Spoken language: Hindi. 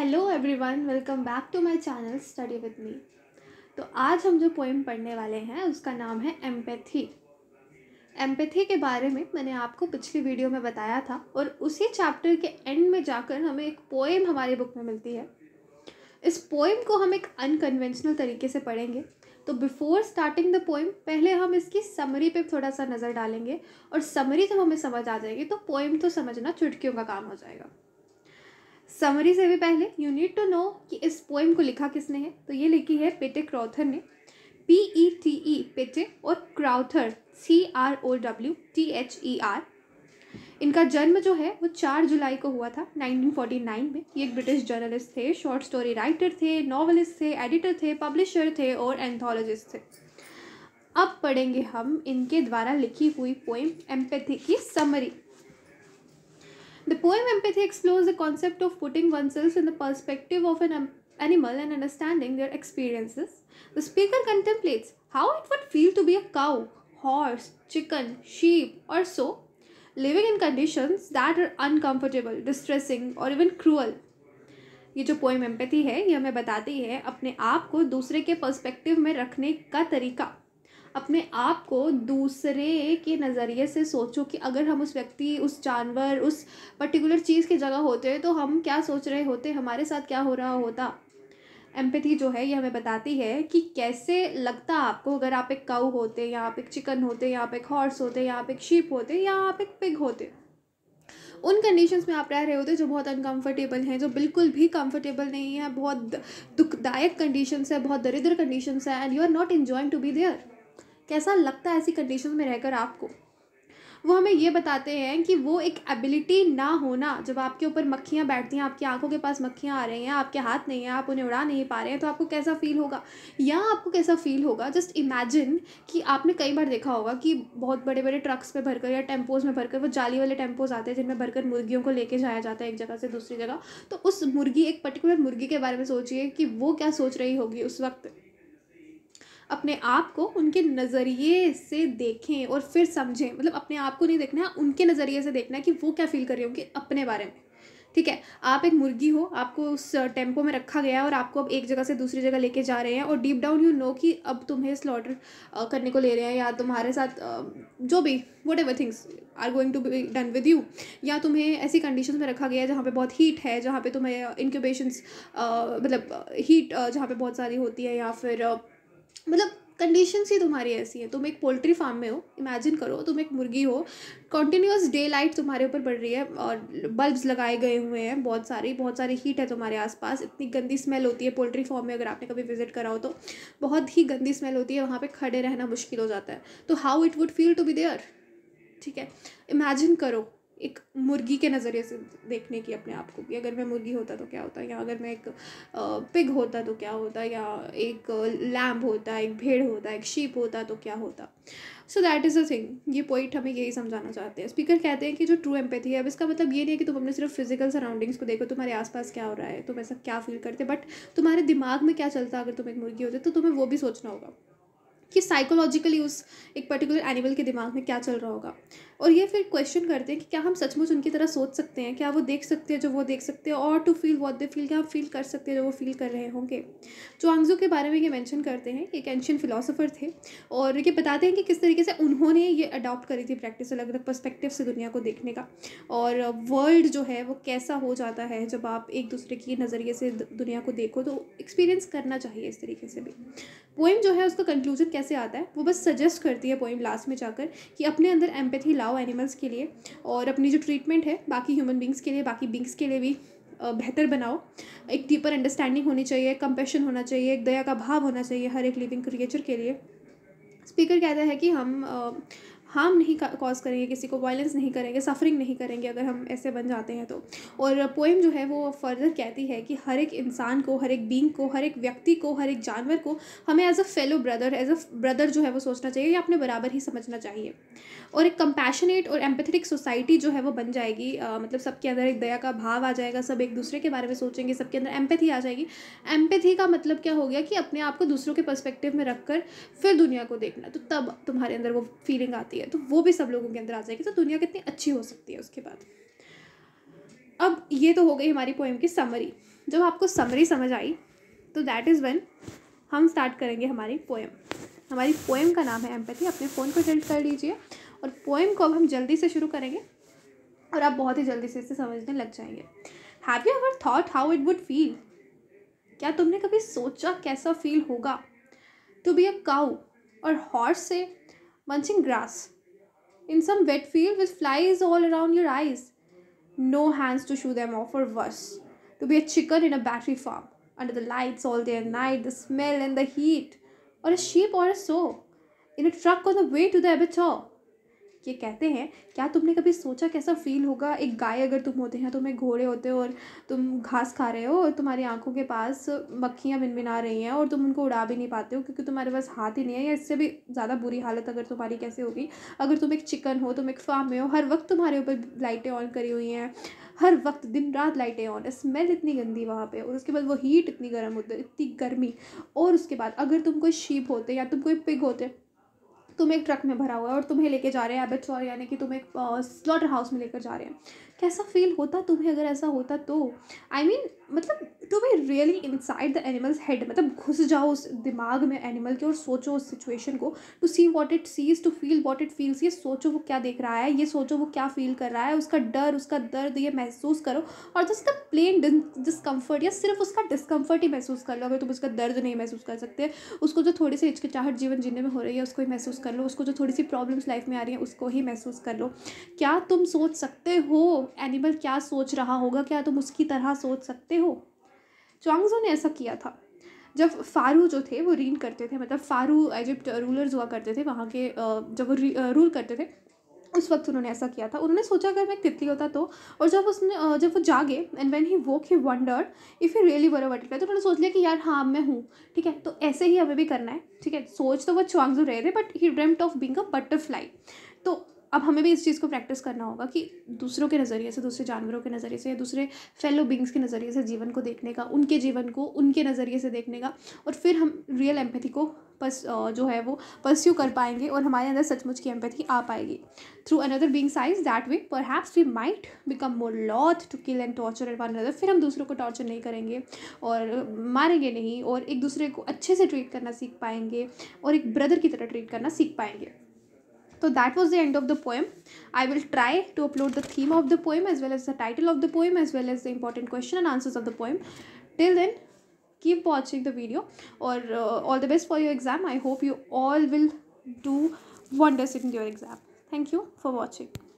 Hello everyone welcome back to my channel study with me तो आज हम जो पोइम पढ़ने वाले हैं उसका नाम है एम्पैथी एम्पैथी के बारे में मैंने आपको पिछली वीडियो में बताया था और उसी चैप्टर के एंड में जाकर हमें एक पोएम हमारी बुक में मिलती है इस पोएम को हम एक अनकन्वेंशनल तरीके से पढ़ेंगे तो बिफोर स्टार्टिंग द पोएम पहले हम इसकी समरी पे थोड़ा सा नज़र डालेंगे और समरी जब हमें समझ आ जाएगी तो पोएम तो समझना चुटकियों का काम हो जाएगा समरी से भी पहले यू नीड टू नो कि इस पोइम को लिखा किसने है तो ये लिखी है पेटे क्रॉथर ने P E T E Peter और Crowther C R O W T H E R इनका जन्म जो है वो चार जुलाई को हुआ था 1949 में ये एक ब्रिटिश जर्नलिस्ट थे शॉर्ट स्टोरी राइटर थे नॉवलिस्ट थे एडिटर थे पब्लिशर थे और एंथोलॉजिस्ट थे अब पढ़ेंगे हम इनके द्वारा लिखी हुई पोइम एम्पैथी की summary The poem Empathy explores the concept of putting oneself in the perspective of an animal and understanding their experiences. The speaker contemplates how it would feel to be a cow, horse, chicken, sheep, or so, living in conditions that are uncomfortable, distressing, or even cruel. ये जो पोइम एम्पैथी है ये हमें बताती है अपने आप को दूसरे के पर्सपेक्टिव में रखने का तरीका अपने आप को दूसरे के नज़रिए से सोचो कि अगर हम उस व्यक्ति उस जानवर उस पर्टिकुलर चीज़ की जगह होते तो हम क्या सोच रहे होते हमारे साथ क्या हो रहा होता एम्पथी जो है ये हमें बताती है कि कैसे लगता आपको अगर आप एक काऊ होते या आप एक चिकन होते या आप एक हॉर्स होते या आप एक शीप होते या आप एक पिग होते उन कंडीशंस में आप रह रहे होते जो बहुत अनकंफर्टेबल हैं जो बिल्कुल भी कंफर्टेबल नहीं है बहुत दुखदायक कंडीशंस है बहुत दरिद्र कंडीशंस है and you are not enjoying to be there कैसा लगता है ऐसी कंडीशन में रहकर आपको वो हमें ये बताते हैं कि वो एक एबिलिटी ना होना जब आपके ऊपर मक्खियाँ बैठती हैं आपकी आंखों के पास मक्खियाँ आ रही हैं आपके हाथ नहीं हैं आप उन्हें उड़ा नहीं पा रहे हैं तो आपको कैसा फील होगा या आपको कैसा फील होगा जस्ट इमेजिन कि आपने कई बार देखा होगा कि बहुत बड़े बड़े ट्रक्स में भरकर या टेम्पोज में भरकर वो जाली वाले टेम्पोज आते हैं जिनमें भरकर मुर्गियों को लेके जाया जाता है एक जगह से दूसरी जगह तो उस मुर्गी एक पर्टिकुलर मुर्गी के बारे में सोचिए कि वो क्या सोच रही होगी उस वक्त अपने आप को उनके नज़रिए से देखें और फिर समझें मतलब अपने आप को नहीं देखना है उनके नज़रिए से देखना है कि वो क्या फील कर रहे होंगे अपने बारे में ठीक है आप एक मुर्गी हो आपको उस टेम्पो में रखा गया है और आपको अब एक जगह से दूसरी जगह लेके जा रहे हैं और डीप डाउन यू नो कि अब तुम्हें स्लॉटर करने को ले रहे हैं या तुम्हारे साथ जो भी whatever things are going to be done with you या तुम्हें ऐसी कंडीशन में रखा गया है जहाँ पे बहुत हीट है जहाँ पे तुम्हें इनक्यूबेशंस मतलब हीट जहाँ पे बहुत सारी होती है या फिर मतलब कंडीशन ही तुम्हारी ऐसी है तुम एक पोल्ट्री फार्म में हो इमेजिन करो तुम एक मुर्गी हो कॉन्टीन्यूस डे लाइट तुम्हारे ऊपर पड़ रही है और बल्ब्स लगाए गए हुए हैं बहुत सारी बहुत सारी हीट है तुम्हारे आसपास इतनी गंदी स्मेल होती है पोल्ट्री फार्म में अगर आपने कभी विजिट करा हो तो बहुत ही गंदी स्मेल होती है वहाँ पर खड़े रहना मुश्किल हो जाता है तो how it would feel to be there ठीक है इमेजिन करो एक मुर्गी के नज़रिए से देखने की अपने आप को कि अगर मैं मुर्गी होता तो क्या होता या अगर मैं एक पिग होता तो क्या होता या एक लैम्ब होता एक भेड़ होता एक शीप होता तो क्या होता so that is a thing ये पॉइंट हमें यही समझाना चाहते हैं स्पीकर कहते हैं कि जो ट्रू एम्पैथी है अब इसका मतलब ये नहीं है कि तुम अपने सिर्फ फिजिकल सराउंडिंग्स को देखो तुम्हारे आसपास क्या हो रहा है तुम ऐसा क्या फील करते बट तुम्हारे दिमाग में क्या चलता अगर तुम एक मुर्गी होते तो तुम्हें वो भी सोचना होगा कि साइकोलॉजिकली उस एक पर्टिकुलर एनिमल के दिमाग में क्या चल रहा होगा और ये फिर क्वेश्चन करते हैं कि क्या हम सचमुच उनकी तरह सोच सकते हैं क्या वो देख सकते हैं जो वो देख सकते हैं और to feel what they feel क्या फील कर सकते हैं जो वो फील कर रहे होंगे चुआंगजू के बारे में ये मैंशन करते हैं एक एंशियन फिलोसोफर थे और ये बताते हैं कि किस तरीके से उन्होंने ये अडॉप्ट करी थी प्रैक्टिस अलग अलग परस्पेक्टिव से दुनिया को देखने का और वर्ल्ड जो है वो कैसा हो जाता है जब आप एक दूसरे की नज़रिए से दुनिया को देखो तो एक्सपीरियंस करना चाहिए इस तरीके से भी पोइम जो है उसका कंक्लूजन कैसे आता है वो बस सजेस्ट करती है पोइम लास्ट में जाकर कि अपने अंदर एम्पेथी लाओ बचाओ एनिमल्स के लिए और अपनी जो ट्रीटमेंट है बाकी ह्यूमन बींग्स के लिए बाकी बींग्स के लिए भी बेहतर बनाओ एक डीपर अंडरस्टैंडिंग होनी चाहिए कंपेशन होना चाहिए एक दया का भाव होना चाहिए हर एक लिविंग क्रिएचर के लिए स्पीकर कहता है कि हम हार्म नहीं कॉज करेंगे किसी को वायलेंस नहीं करेंगे सफरिंग नहीं करेंगे अगर हम ऐसे बन जाते हैं तो और पोएम जो है वो फर्दर कहती है कि हर एक इंसान को हर एक बींग को हर एक व्यक्ति को हर एक जानवर को हमें as a fellow brother as a brother जो है वो सोचना चाहिए या अपने बराबर ही समझना चाहिए और एक कंपैशनेट और एम्पथेटिक सोसाइटी जो है वो बन जाएगी आ, मतलब सबके अंदर एक दया का भाव आ जाएगा सब एक दूसरे के बारे में सोचेंगे सबके अंदर एम्पैथी आ जाएगी एम्पथी का मतलब क्या हो गया कि अपने आप को दूसरों के पर्सपेक्टिव में रख कर फिर दुनिया को देखना तो तब तुम्हारे अंदर वो फीलिंग आती है है तो वो भी सब लोगों के अंदर आ जाएगी तो दुनिया कितनी अच्छी हो सकती है उसके बाद अब ये तो हो गई हमारी पोएम की समरी जब आपको समरी समझ आई तो दैट इज़ वन हम स्टार्ट करेंगे हमारी पोएम हमारी पोएम का नाम है एम्पैथी अपने फ़ोन को जल्द कर लीजिए और पोएम को अब हम जल्दी से शुरू करेंगे और आप बहुत ही जल्दी से इसे समझने लग जाएंगे have you ever thought how it would feel क्या तुमने कभी सोचा कैसा फील होगा टू बी अ काउ और हॉर्स से munching grass in some wet field with flies all around your eyes. No hands to shoo them off, or worse, to be a chicken in a battery farm, under the lights all day and night, the smell and the heat, or a sheep or a sow, in a truck on the way to the abattoir. ये कहते हैं क्या तुमने कभी सोचा कैसा फील होगा एक गाय अगर तुम होते हैं तुम्हें घोड़े होते हो और तुम घास खा रहे हो और तुम्हारी आंखों के पास मक्खियाँ बिनबिना रही हैं और तुम उनको उड़ा भी नहीं पाते हो क्योंकि तुम्हारे पास हाथ ही नहीं है या इससे भी ज़्यादा बुरी हालत अगर तुम्हारी कैसे होगी अगर तुम एक चिकन हो तुम एक फार्म में हो हर वक्त तुम्हारे ऊपर लाइटें ऑन करी हुई हैं हर वक्त दिन रात लाइटें ऑन स्मेल इतनी गंदी वहाँ पे और उसके बाद वो हीट इतनी गर्म होती है इतनी गर्मी और उसके बाद अगर तुम कोई शीप होते या तुम कोई पिग होते तुम एक ट्रक में भरा हुआ है और तुम्हें लेके जा रहे हैं एबेट्सॉर यानी कि तुम एक स्लॉटर हाउस में लेकर जा रहे हैं कैसा फील होता तुम्हें अगर ऐसा होता तो आई I मीन mean, मतलब to be really inside the animal's head मतलब घुस जाओ उस दिमाग में एनिमल के और सोचो उस सिचुएशन को to see what it sees to feel what it feels ये सोचो वो क्या देख रहा है ये सोचो वो क्या फील कर रहा है उसका डर उसका दर्द ये महसूस करो और जस्ट द प्लेन डिस्कम्फर्ट या सिर्फ उसका डिस्कम्फर्ट ही महसूस कर लो अगर तुम उसका दर्द नहीं महसूस कर सकते उसको जो थोड़ी सी हिचकिचाहट जीवन जीने में हो रही है उसको ही महसूस कर लो उसको जो थोड़ी सी प्रॉब्लम्स लाइफ में आ रही है उसको ही महसूस कर लो क्या तुम सोच सकते हो एनिमल क्या सोच रहा होगा क्या तुम उसकी तरह सोच सकते हो चुआंगजो ने ऐसा किया था जब फारू जो थे वो रीन करते थे मतलब फारू इजिप्ट रूलर्स हुआ करते थे वहाँ के जब वो रूल करते थे उस वक्त उन्होंने ऐसा किया था उन्होंने सोचा अगर मैं तितली होता तो और जब उसने जब वो जागे and when he woke he wonder if he really were water तो उन्होंने सोच लिया कि यार हाँ मैं हूँ ठीक है तो ऐसे ही हमें भी करना है ठीक है सोच तो वो चुआंगजू रहे थे but he dreamt of being a butterfly तो अब हमें भी इस चीज़ को प्रैक्टिस करना होगा कि दूसरों के नज़रिए से दूसरे जानवरों के नज़रिए से या दूसरे फेलो बींग्स के नज़रिए से जीवन को देखने का उनके जीवन को उनके नज़रिए से देखने का और फिर हम रियल एम्पैथी को पस जो है वो परस्यू कर पाएंगे और हमारे अंदर सचमुच की एम्पैथी आ पाएगी through another being size that way perhaps we might become more loath to kill and torture and one another फिर हम दूसरों को टॉर्चर नहीं करेंगे और मारेंगे नहीं और एक दूसरे को अच्छे से ट्रीट करना सीख पाएंगे और एक ब्रदर की तरह ट्रीट करना सीख पाएंगे so that was the end of the poem i will try to upload the theme of the poem as well as the title of the poem as well as the important question and answers of the poem till then keep watching the video or uh, all the best for your exam i hope you all will do wonders in your exam thank you for watching